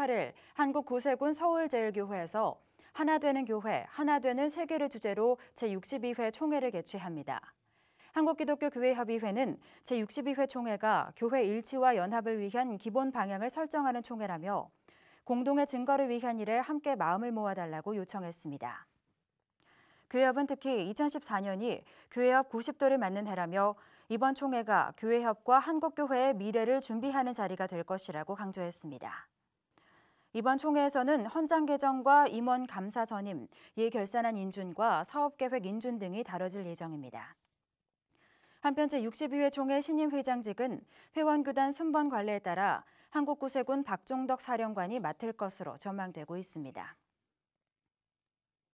18일 한국 고세군 서울제일교회에서 하나 되는 교회, 하나 되는 세계를 주제로 제62회 총회를 개최합니다. 한국기독교교회협의회는 제62회 총회가 교회 일치와 연합을 위한 기본 방향을 설정하는 총회라며 공동의 증거를 위한 일에 함께 마음을 모아달라고 요청했습니다. 교회협은 특히 2014년이 교회협 90도를 맞는 해라며 이번 총회가 교회협과 한국교회의 미래를 준비하는 자리가 될 것이라고 강조했습니다. 이번 총회에서는 헌장 개정과 임원 감사 선임, 이 결산안 인준과 사업계획 인준 등이 다뤄질 예정입니다. 한편 제62회 총회 신임 회장직은 회원교단 순번 관례에 따라 한국구세군 박종덕 사령관이 맡을 것으로 전망되고 있습니다.